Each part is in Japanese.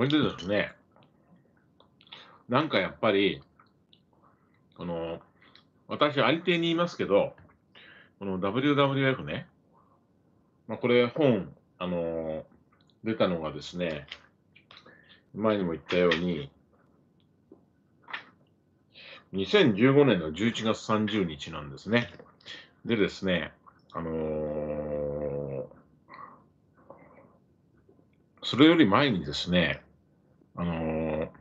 これでですね、なんかやっぱり、この、私、ありていに言いますけど、この WWF ね、まあ、これ本、あのー、出たのがですね、前にも言ったように、2015年の11月30日なんですね。でですね、あのー、それより前にですね、あの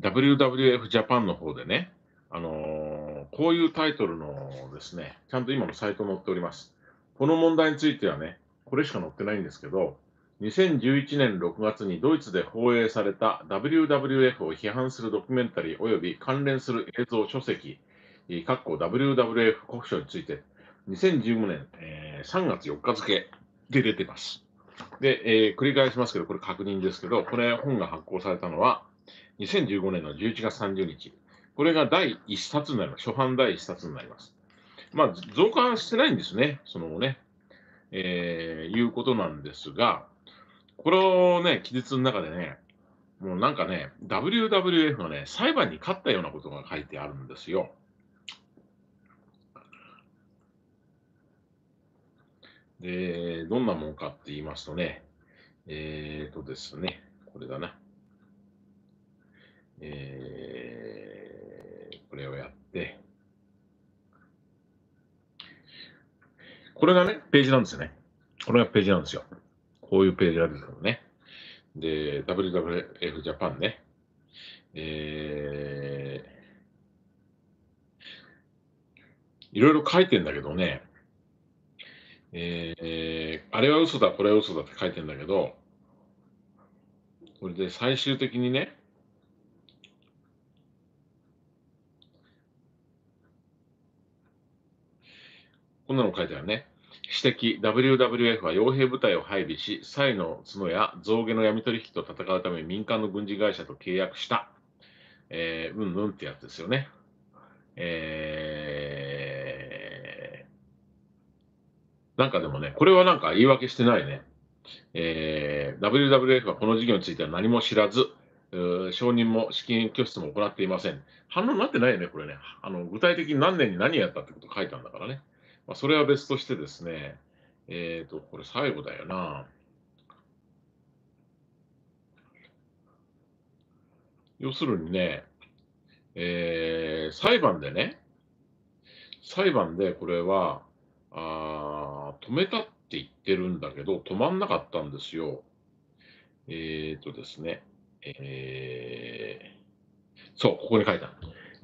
WWF ジャパンの方でね、あのこういうタイトルのですね、ちゃんと今のサイト載っております。この問題についてはね、これしか載ってないんですけど、2011年6月にドイツで放映された WWF を批判するドキュメンタリー及び関連する映像書籍、括弧 WWF 国書について、2015年、えー、3月4日付で出てます。で、えー、繰り返しますけど、これ確認ですけど、これ本が発行されたのは、2015年の11月30日。これが第1冊になります。初版第1冊になります。まあ、増加してないんですね、そのね。えー、いうことなんですが、これをね、記述の中でね、もうなんかね、WWF のね、裁判に勝ったようなことが書いてあるんですよ。で、どんなもんかって言いますとね、えっ、ー、とですね、これだな。えー、これをやって、これがね、ページなんですよね。これがページなんですよ。こういうページがんでけどね。で、WWF ジャパンね。えー、いろいろ書いてんだけどね、えー、あれは嘘だ、これは嘘だって書いてんだけど、これで最終的にね、こんなの書いてあるね。指摘、WWF は傭兵部隊を配備し、債の角や象牙の闇取引と戦うため民間の軍事会社と契約した。えー、うんうんってやつですよね。えーなんかでもね、これはなんか言い訳してないね。えー、WWF はこの事業については何も知らず、承認も資金拠出も行っていません。反論になってないよね、これね。あの具体的に何年に何やったってこと書いたんだからね。まあ、それは別としてですね、えっ、ー、と、これ最後だよな。要するにね、えー、裁判でね、裁判でこれは、あ止めたって言ってるんだけど、止まんなかったんですよ。えっ、ー、とですね、えー、そう、ここに書いた。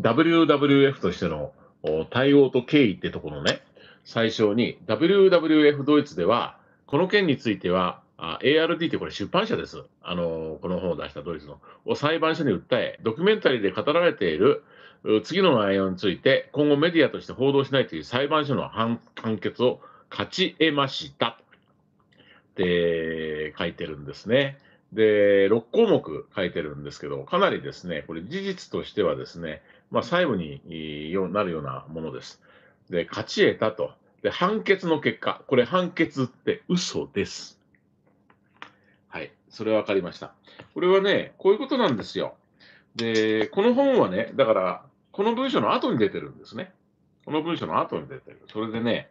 WWF としての対応と経緯ってとこのね、最初に WWF ドイツでは、この件については、ARD ってこれ出版社です。あの、この本を出したドイツの。を裁判所に訴え、ドキュメンタリーで語られている次の内容について、今後メディアとして報道しないという裁判所の判決を勝ち得ましたって書いてるんですね。で、6項目書いてるんですけど、かなりですね、これ事実としてはですね、まあ、最後になるようなものです。で、勝ち得たと。で、判決の結果、これ判決って嘘です。はい、それは分かりました。これはね、こういうことなんですよ。で、この本はね、だから、この文章の後に出てるんですね。この文章の後に出てる。それでね、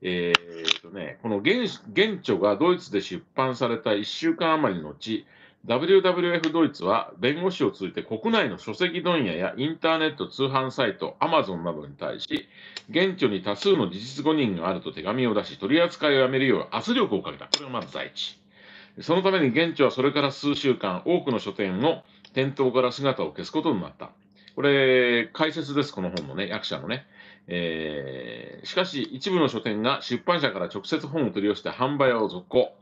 えー、っとね、この原原著がドイツで出版された1週間余りの後、ち、WWF ドイツは弁護士を通じて国内の書籍問屋やインターネット通販サイト、アマゾンなどに対し、現地に多数の事実誤認があると手紙を出し、取り扱いをやめるよう圧力をかけた。これがまず第一。そのために現地はそれから数週間、多くの書店の店頭から姿を消すことになった。これ、解説です、この本のね、役者のね。えー、しかし、一部の書店が出版社から直接本を取り寄せて販売を続行。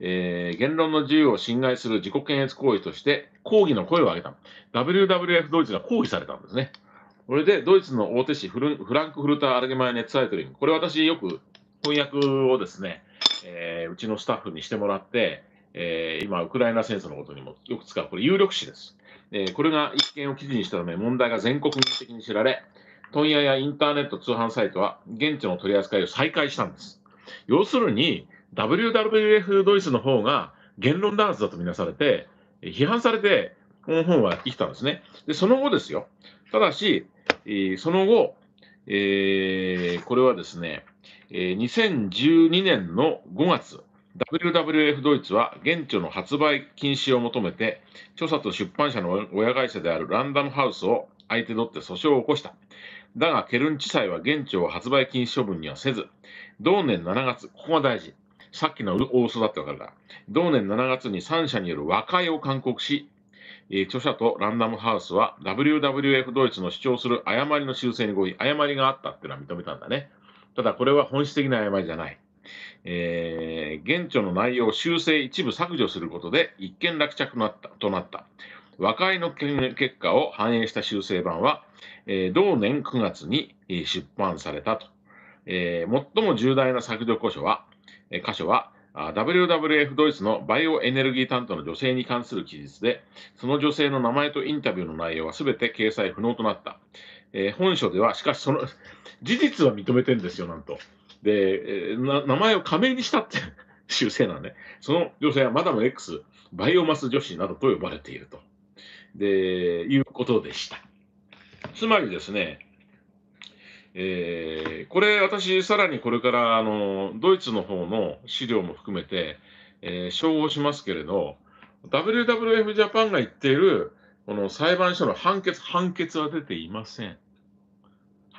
えー、言論の自由を侵害する自己検閲行為として抗議の声を上げた。WWF ドイツが抗議されたんですね。これでドイツの大手紙フフランクフルター・アルゲマイネッツ・サイトリング。これ私よく翻訳をですね、えー、うちのスタッフにしてもらって、えー、今、ウクライナ戦争のことにもよく使う、これ有力紙です。えー、これが一件を記事にしたため問題が全国民的に知られ問屋やインターネット通販サイトは現地の取り扱いを再開したんです要するに WWF ドイツの方が言論弾圧だとみなされて批判されてこの本は生きたんですねでその後ですよただし、えその後、えー、これはですね、え2012年の5月 WWF ドイツは現地の発売禁止を求めて著作出版社の親会社であるランダムハウスを相手取って訴訟を起こしただがケルン地裁は現地を発売禁止処分にはせず同年7月ここが大事さっきの大嘘だったからだ同年7月に3社による和解を勧告し著者とランダムハウスは WWF ドイツの主張する誤りの修正に合意誤りがあったっていうのは認めたんだねただこれは本質的な誤りじゃないえー、現著の内容を修正一部削除することで一件落着なったとなった。和解の結果を反映した修正版は、えー、同年9月に出版されたと。えー、最も重大な削除箇所は、え箇所は WWF ドイツのバイオエネルギー担当の女性に関する記述で、その女性の名前とインタビューの内容は全て掲載不能となった。え本書では、しかしその、事実は認めてんですよ、なんと。で、名前を仮名にしたって 修正なんで、その女性はマダム X、バイオマス女子などと呼ばれていると。で、いうことでした。つまりですね、えー、これ私さらにこれからあのドイツの方の資料も含めて、えー、照合しますけれど WWF ジャパンが言っているこの裁判所の判決判決は出ていません。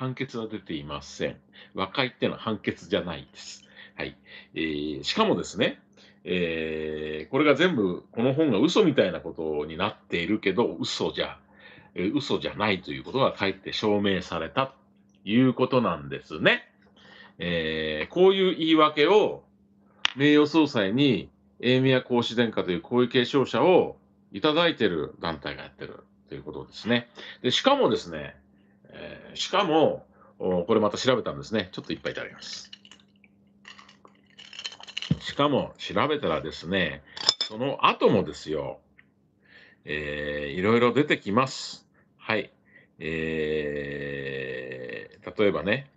判決は出ていません。和解ってのは判決じゃないです。はいえー、しかもですね、えー、これが全部この本が嘘みたいなことになっているけど嘘じゃ、えー、嘘じゃないということがかえって証明されたということなんですね。えー、こういう言い訳を名誉総裁に英宮孔子殿下という皇位継承者をいただいている団体がやってるということですね。でしかもですね、しかも、これまた調べたんですね。ちょっといっぱいいただきます。しかも、調べたらですね、その後もですよ、えー、いろいろ出てきます。はい。えー、例えばね、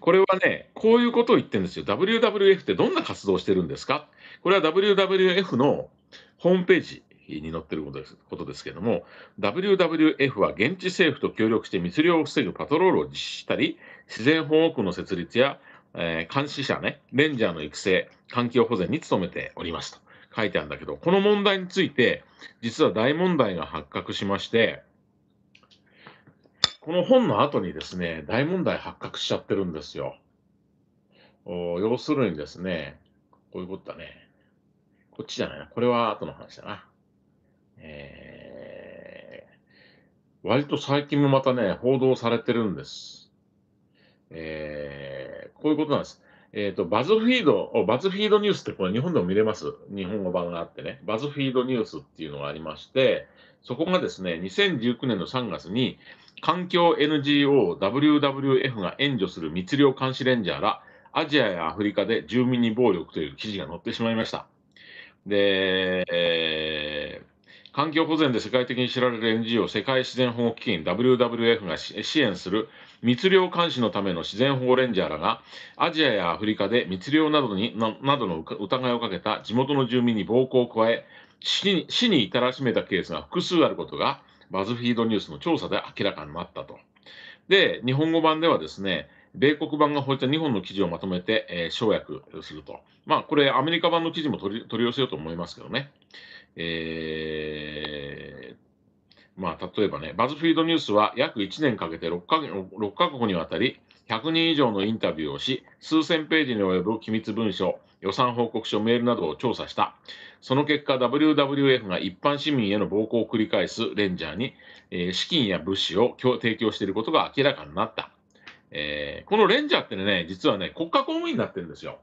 これはね、こういうことを言ってるんですよ。WWF ってどんな活動をしてるんですかこれは WWF のホームページ、に載ってることですことですけれども、WWF は現地政府と協力して密漁を防ぐパトロールを実施したり、自然保護区の設立や、えー、監視者ね、レンジャーの育成、環境保全に努めておりますと書いてあるんだけど、この問題について、実は大問題が発覚しまして、この本の後にですね、大問題発覚しちゃってるんですよ。お要するにですね、こういうことだね。こっちじゃないな。これは後の話だな。えー、割と最近もまたね、報道されてるんです。えー、こういうことなんです。えっ、ー、と、バズフィード、バズフィードニュースってこれ日本でも見れます。日本語版があってね。バズフィードニュースっていうのがありまして、そこがですね、2019年の3月に、環境 NGO WWF が援助する密漁監視レンジャーら、アジアやアフリカで住民に暴力という記事が載ってしまいました。で、えー環境保全で世界的に知られる NGO 世界自然保護基金 WWF が支援する密漁監視のための自然保護レンジャーらがアジアやアフリカで密漁などになどの疑いをかけた地元の住民に暴行を加え死に至らしめたケースが複数あることがバズフィードニュースの調査で明らかになったと。で、日本語版ではですね、米国版がこういった2本の記事をまとめて、えー、省略すると。まあ、これ、アメリカ版の記事も取り取り寄せようと思いますけどね。えー、まあ、例えばね、バズフィードニュースは約1年かけて6か ,6 か国にわたり、100人以上のインタビューをし、数千ページに及ぶ機密文書、予算報告書、メールなどを調査した。その結果、WWF が一般市民への暴行を繰り返すレンジャーに、えー、資金や物資を提供していることが明らかになった。えー、このレンジャーってね、実はね、国家公務員になってるんですよ。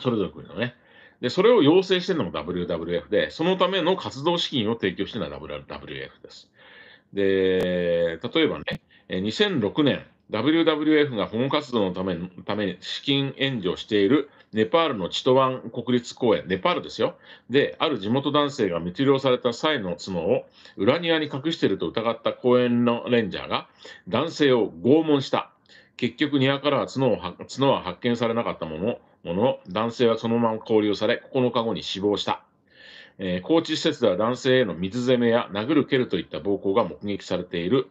それぞれ国のね。で、それを要請してるのも WWF で、そのための活動資金を提供してるのは WWF です。で、例えばね、2006年、WWF が保護活動のためため資金援助をしているネパールのチトワン国立公園、ネパールですよ。で、ある地元男性が密漁された際の角を裏庭に隠していると疑った公園のレンジャーが男性を拷問した。結局庭からは角は発見されなかったもの、もの男性はそのまま拘留され、9日後に死亡した。えー、高知施設では男性への水攻めや殴る蹴るといった暴行が目撃されている。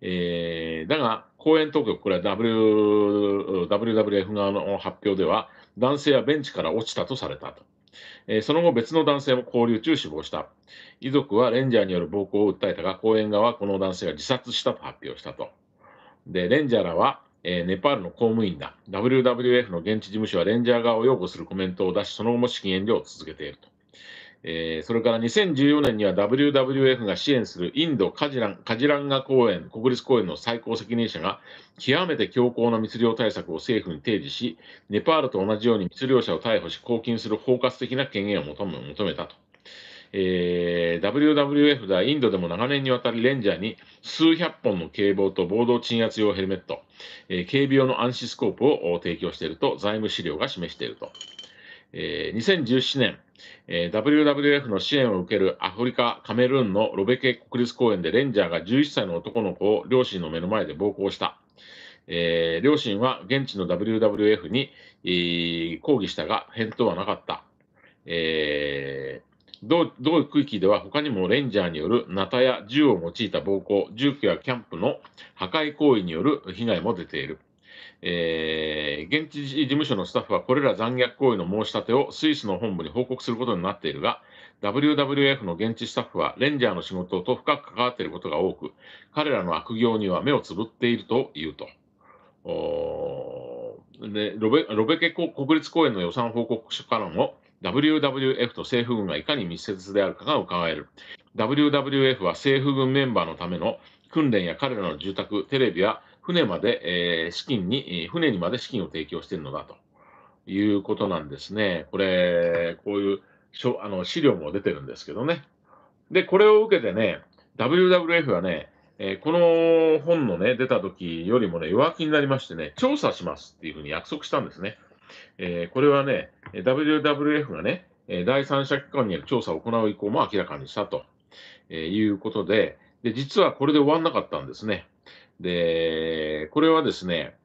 えー、だが、公園当局、これは w WWF 側の発表では、男性はベンチから落ちたとされたと。えー、その後、別の男性も交流中死亡した。遺族はレンジャーによる暴行を訴えたが、公園側はこの男性が自殺したと発表したと。で、レンジャーらは、えー、ネパールの公務員だ WWF の現地事務所はレンジャー側を擁護するコメントを出しその後も資金援助を続けていると、えー、それから2014年には WWF が支援するインドカジランカジランガ公園国立公園の最高責任者が極めて強硬な密漁対策を政府に提示しネパールと同じように密漁者を逮捕し公金する包括的な権限を求めたと。えー、WWF ではインドでも長年にわたりレンジャーに数百本の警棒と暴動鎮圧用ヘルメット、えー、警備用のアンシスコープを提供していると財務資料が示していると。えー、2017年、えー、WWF の支援を受けるアフリカ・カメルーンのロベケ国立公園でレンジャーが11歳の男の子を両親の目の前で暴行した。えー、両親は現地の WWF に、えー、抗議したが返答はなかった。えー同区域では他にもレンジャーによるナタや銃を用いた暴行、住居やキャンプの破壊行為による被害も出ている。えー、現地事務所のスタッフはこれら残虐行為の申し立てをスイスの本部に報告することになっているが、WWF の現地スタッフはレンジャーの仕事と深く関わっていることが多く、彼らの悪行には目をつぶっていると言うと。でロベロベケ国立公園の予算報告書からも、WWF と政府軍がいかに密接であるかが伺える WWF は政府軍メンバーのための訓練や彼らの住宅テレビや船まで、えー、資金に船にまで資金を提供しているのだということなんですね。これこういうあの資料も出てるんですけどね。でこれを受けてね WWF はね、えー、この本のね出た時よりもね弱気になりましてね調査しますっていうふうに約束したんですね。えー、これはね、WWF がね、第三者機関による調査を行う意向も明らかにしたと、えー、いうことでで、実はこれで終わんなかったんですね。で、これはですね、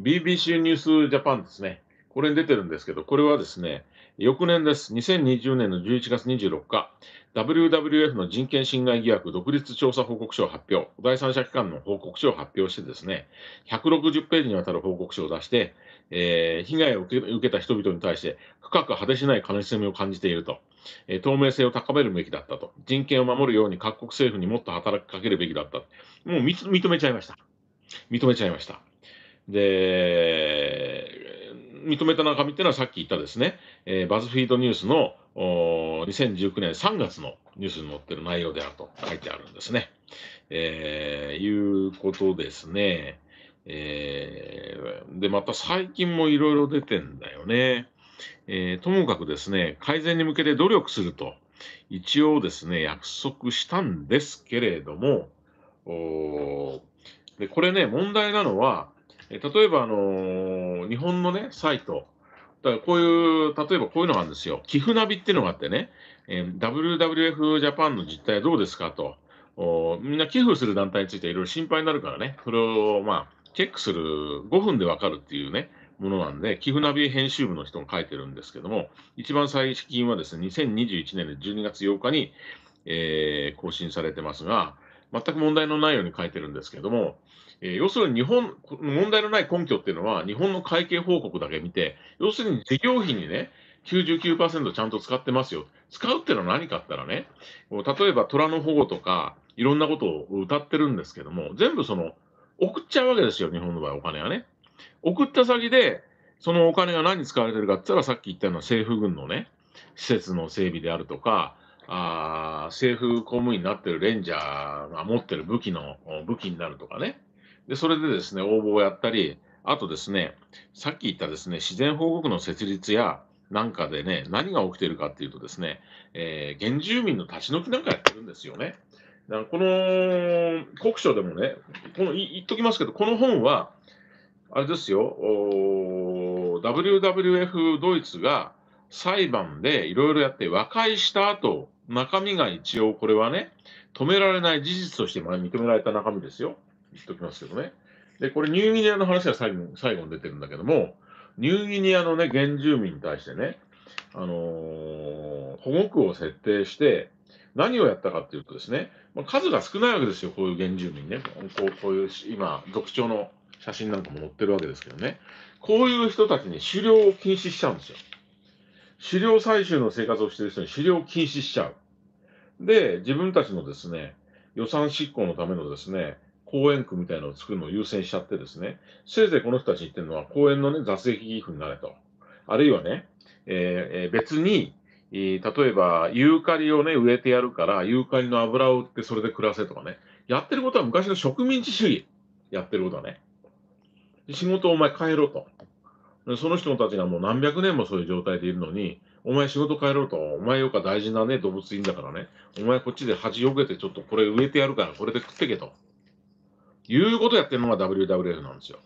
BBC ニュースジャパンですね。これに出てるんですけど、これはですね、翌年です。2020年の11月26日、WWF の人権侵害疑惑独立調査報告書を発表、第三者機関の報告書を発表してですね、160ページにわたる報告書を出して、えー、被害を受けた人々に対して深く果てしない悲しみを感じていると、えー、透明性を高めるべきだったと、人権を守るように各国政府にもっと働きかけるべきだった。もう認めちゃいました。認めちゃいました。で、認めた中身っていうのはさっき言ったですね、えー、バズフィードニュースのおー2019年3月のニュースに載ってる内容であると書いてあるんですね。えー、いうことですね。えー、で、また最近もいろいろ出てんだよね。えー、ともかくですね、改善に向けて努力すると、一応ですね、約束したんですけれども、おでこれね、問題なのは、例えば、あのー、日本のね、サイト、だこういう、例えばこういうのがあるんですよ。寄付ナビっていうのがあってね、えー、WWF ジャパンの実態どうですかと。おみんな寄付する団体についていろいろ心配になるからね、それを、まあ、チェックする5分でわかるっていうね、ものなんで、寄付ナビ編集部の人が書いてるんですけども、一番最近はですね、2021年の12月8日に、えー、更新されてますが、全く問題のないように書いてるんですけども、えー、要するに日本、問題のない根拠っていうのは、日本の会計報告だけ見て、要するに事業費にね、99%ちゃんと使ってますよ。使うっていうのは何かっったらね、例えば虎の保護とか、いろんなことを歌ってるんですけども、全部その、送っちゃうわけですよ、日本の場合、お金はね。送った先で、そのお金が何に使われてるかって言ったら、さっき言ったような政府軍のね、施設の整備であるとか、あ政府公務員になってるレンジャーが持ってる武器の、武器になるとかね、で、それでですね、応募をやったり、あとですね、さっき言ったですね、自然保護区の設立や、なんかでね、何が起きているかっていうとですね、えー、原住民の立ち退きなんかやってるんですよね。だこの国書でもね、この言っときますけど、この本は、あれですよ、WWF ドイツが裁判でいろいろやって和解した後、中身が一応これはね、止められない事実として認められた中身ですよ。言っときますけどね。で、これ、ニューギニアの話が最後最後に出てるんだけども、ニューギニアのね、原住民に対してね、あのー、保護区を設定して、何をやったかっていうとですね、まあ、数が少ないわけですよ、こういう原住民ね。こうこういう今、族長の写真なんかも載ってるわけですけどね。こういう人たちに狩猟を禁止しちゃうんですよ。狩猟採集の生活をしてる人に狩猟を禁止しちゃう。で、自分たちのですね、予算執行のためのですね、公園区みたいなのを作るのを優先しちゃってですね、せいぜいこの人たち言ってるのは、公園のね、雑席寄付になれと。あるいはね、えー、別に、えー、例えば、ユーカリをね、植えてやるから、ユーカリの油を売ってそれで暮らせとかね。やってることは昔の植民地主義。やってることはね。仕事をお前変えろと。その人たちがもう何百年もそういう状態でいるのに、お前仕事変えろと。お前よか大事なね、動物いいんだからね。お前こっちで恥よけてちょっとこれ植えてやるから、これで食ってけと。いうことをやってるのが WWF なんですよ。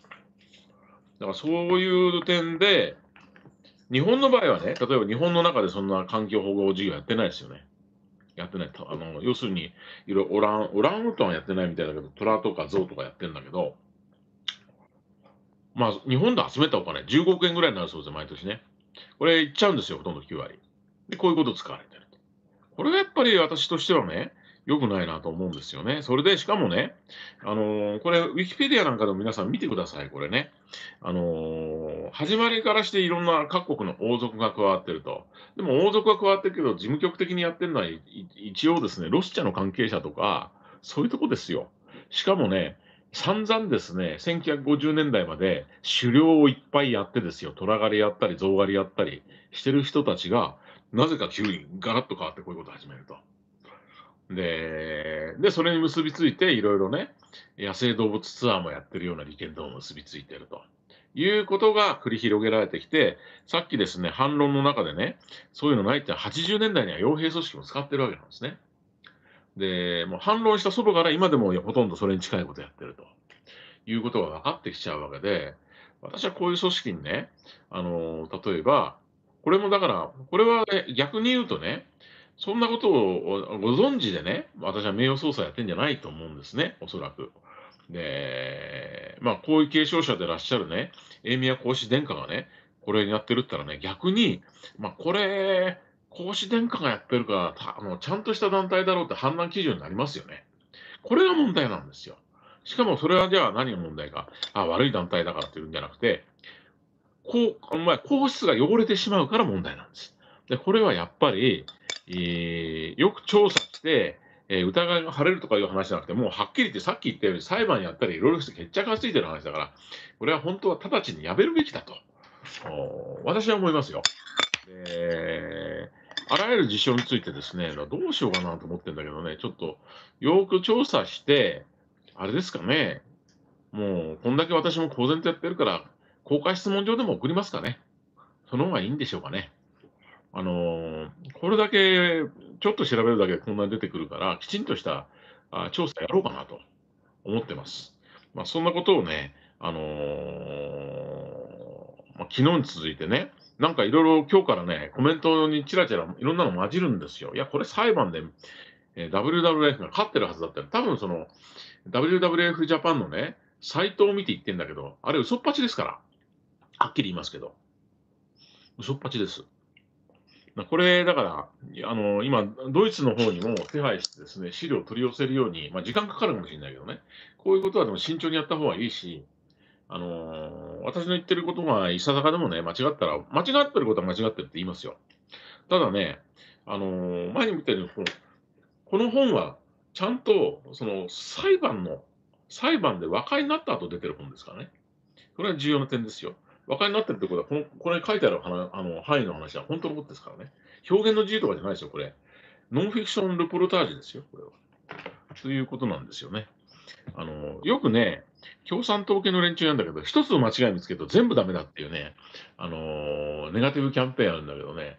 だからそういう点で、日本の場合はね、例えば日本の中でそんな環境保護事業やってないですよね。やってない。あの要するに、いろオラン、オランウータンはやってないみたいだけど、虎とか象とかやってんだけど、まあ、日本で集めたお金、15億円ぐらいになるそうです毎年ね。これ、いっちゃうんですよ、ほとんど9割。で、こういうこと使われてるこれがやっぱり私としてはね、良くないなと思うんですよね。それで、しかもね、あのー、これ、ウィキペディアなんかでも皆さん見てください、これね。あのー、始まりからしていろんな各国の王族が加わってると。でも王族が加わってるけど、事務局的にやってるのは、一応ですね、ロシアの関係者とか、そういうとこですよ。しかもね、散々ですね、1950年代まで狩猟をいっぱいやってですよ、虎狩りやったり、象狩りやったりしてる人たちが、なぜか急にガラッと変わってこういうことを始めると。で、で、それに結びついて、いろいろね、野生動物ツアーもやってるような利権とも結びついてると。いうことが繰り広げられてきて、さっきですね、反論の中でね、そういうのないって80年代には傭兵組織も使ってるわけなんですね。で、もう反論した祖母から今でもほとんどそれに近いことやってるということが分かってきちゃうわけで、私はこういう組織にね、あの、例えば、これもだから、これは、ね、逆に言うとね、そんなことをご存知でね、私は名誉捜査やってんじゃないと思うんですね、おそらく。で、まあ、こういう継承者でいらっしゃるね、英宮孔子殿下がね、これやってるったらね、逆に、まあ、これ、孔子殿下がやってるから、あのちゃんとした団体だろうって判断基準になりますよね。これが問題なんですよ。しかもそれはじゃあ何が問題か、あ悪い団体だからっていうんじゃなくて、こう、お前、皇室が汚れてしまうから問題なんです。で、これはやっぱり、えよく調査して、えー、疑いが晴れるとかいう話じゃなくて、もうはっきり言って、さっき言ったように裁判やったり、いろいろして決着がついてる話だから、これは本当は直ちにやめるべきだと、私は思いますよ。えー、あらゆる事象についてですね、どうしようかなと思ってるんだけどね、ちょっとよく調査して、あれですかね、もうこんだけ私も公然とやってるから、公開質問状でも送りますかね。その方がいいんでしょうかね。あのこれだけちょっと調べるだけでこんなに出てくるから、きちんとした調査やろうかなと思ってます。まあ、そんなことをね、あのー、まあ、昨日に続いてね、なんかいろいろ今日からね、コメントにちらちらいろんなの混じるんですよ。いや、これ裁判で、えー、WWF が勝ってるはずだったら、多分その WWF ジャパンのね、サイトを見て言ってんだけど、あれ嘘っぱちですから。はっきり言いますけど。嘘っぱちです。これ、だから、あの、今、ドイツの方にも手配してですね、資料を取り寄せるように、まあ、時間かかるかもしれないけどね、こういうことはでも慎重にやった方がいいし、あのー、私の言ってることがいささかでもね、間違ったら、間違ってることは間違ってるって言いますよ。ただね、あのー、前に見たように、この本は、ちゃんと、その、裁判の、裁判で和解になった後出てる本ですからね。これは重要な点ですよ。和解になってるってことは、このこれ書いてある話あの範囲の話は本当のことですからね。表現の自由とかじゃないですよ、これ。ノンフィクション・ルポルタージュですよ、これは。ということなんですよね。あのよくね、共産党系の連中なんだけど、一つの間違い見つけると全部ダメだっていうね、あのネガティブキャンペーンあるんだけどね、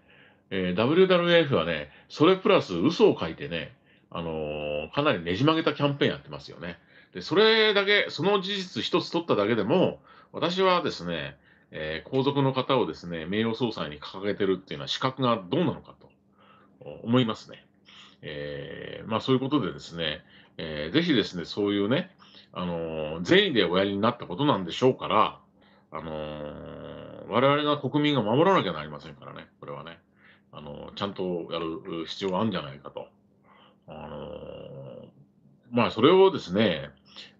えー、WWF はね、それプラス嘘を書いてね、あのかなりねじ曲げたキャンペーンやってますよね。で、それだけ、その事実一つ取っただけでも、私はですね、えー、皇族の方をですね、名誉総裁に掲げてるっていうのは資格がどうなのかと思いますね。えー、まあそういうことでですね、えー、ぜひですね、そういうね、あのー、善意でおやりになったことなんでしょうから、あのー、我々が国民が守らなきゃなりませんからね、これはね、あのー、ちゃんとやる必要があるんじゃないかと。あのまあそれをですね、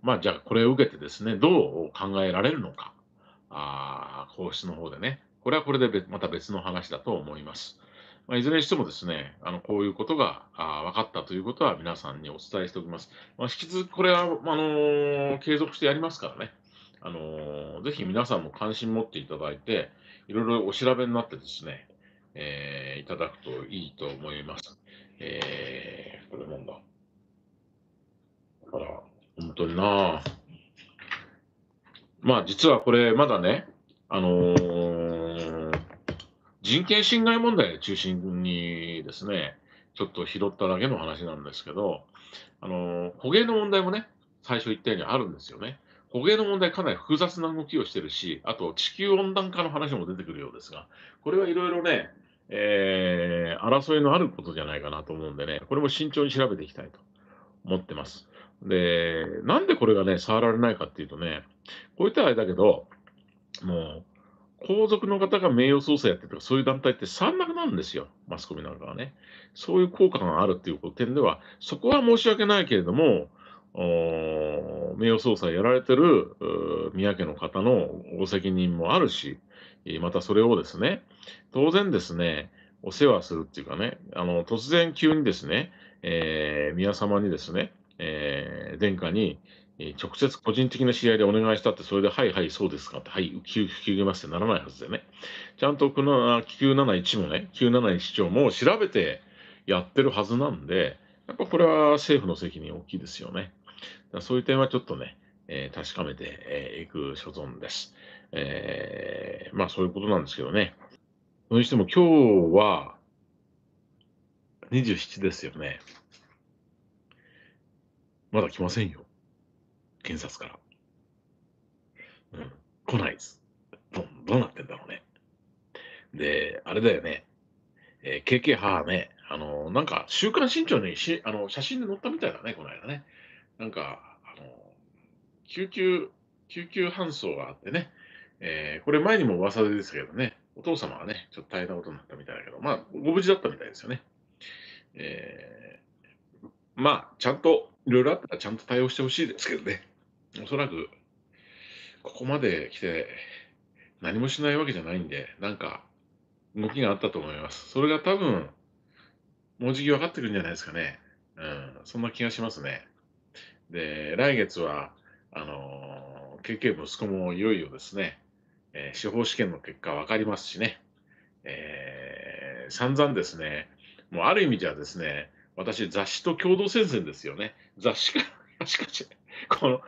まあじゃあこれを受けてですね、どう考えられるのか。あ皇室の方でね、これはこれでまた別の話だと思います。まあ、いずれにしてもですね、あのこういうことがあ分かったということは皆さんにお伝えしておきます。まあ、引き続きこれは、あのー、継続してやりますからね、あのー、ぜひ皆さんも関心持っていただいて、いろいろお調べになってですね、えー、いただくといいと思います。えー、これなんだ。から、本当になぁ。まあ実はこれ、まだね、あのー、人権侵害問題を中心にですね、ちょっと拾っただけの話なんですけど、あのー、捕鯨の問題もね、最初言ったようにあるんですよね。捕鯨の問題かなり複雑な動きをしてるし、あと地球温暖化の話も出てくるようですが、これはいろいろね、えー、争いのあることじゃないかなと思うんでね、これも慎重に調べていきたいと思ってます。で、なんでこれがね、触られないかっていうとね、こういった場あれだけど、もう、皇族の方が名誉捜査やってるとか、そういう団体って散落なんですよ、マスコミなんかはね。そういう効果があるっていう点では、そこは申し訳ないけれども、名誉総裁やられてる宮家の方のご責任もあるし、またそれをですね、当然ですね、お世話するっていうかね、あの突然急にですね、えー、宮様にですね、えー、殿下に、えー、直接個人的な試合でお願いしたって、それで、はいはい、そうですかって、はい、引き受けますってならないはずでね。ちゃんとこの、971もね、971長も調べてやってるはずなんで、やっぱこれは政府の責任大きいですよね。そういう点はちょっとね、えー、確かめていく所存です。えー、まあそういうことなんですけどね。それにしても今日は27ですよね。まだ来ませんよ。検察から。うん。来ないです。ど、どうなってんだろうね。で、あれだよね。えー、KK 母ね、あのなんか、週刊新潮にしあの写真で載ったみたいだね、この間ね。なんか、あの救急、救急搬送があってね、えー、これ前にも噂ですけどね、お父様はね、ちょっと大変なことになったみたいだけど、まあ、ご無事だったみたいですよね。えー、まあ、ちゃんといろいろあったらちゃんと対応してほしいですけどね、おそらく、ここまで来て、何もしないわけじゃないんで、なんか、動きがあったと思います。それが多分、もうじき分かってくるんじゃないですかね。うん、そんな気がしますね。で、来月は、あの、KK 息子もいよいよですね、えー、司法試験の結果分かりますしね、えー、散々ですね、もうある意味じゃですね、私、雑誌と共同戦線ですよね。雑誌か、しかし、この、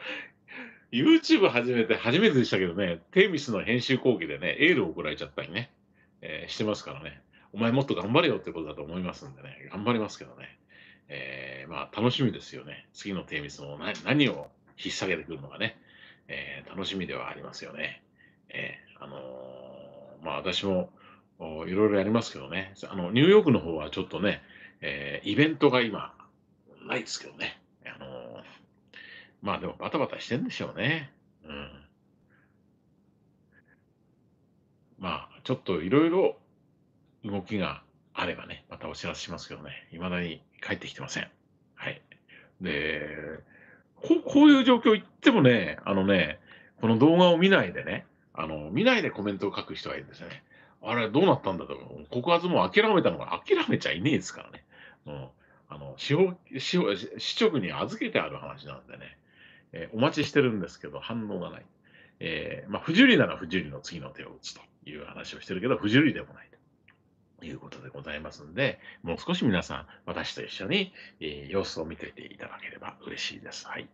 YouTube 始めて初めてでしたけどね、テーミスの編集講義でね、エールを送られちゃったりね、えー、してますからね、お前もっと頑張れよってことだと思いますんでね、頑張りますけどね、えー、まあ楽しみですよね。次のテーミスも何を引っ提げてくるのかね、えー、楽しみではありますよね。えあのまあ私もいろいろやりますけどね、あの、ニューヨークの方はちょっとね、えイベントが今、ないですけどね。まあでもバタバタしてるんでしょうね。うん。まあ、ちょっといろいろ動きがあればね、またお知らせしますけどね、いまだに帰ってきてません。はい。で、ここういう状況言ってもね、あのね、この動画を見ないでね、あの、見ないでコメントを書く人がいるんですよね。あれ、どうなったんだと。告発も諦めたのが諦めちゃいねえですからね。うん。あの、司法、司法、市直に預けてある話なんでね。えー、お待ちしてるんですけど、反応がない。えー、まあ、不受理なら不受理の次の手を打つという話をしてるけど、不受理でもないということでございますんで、もう少し皆さん、私と一緒に、えー、様子を見てていただければ嬉しいです。はい。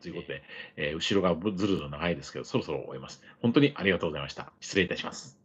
ということで、えー、後ろがずるずる長いですけど、そろそろ終えます。本当にありがとうございました。失礼いたします。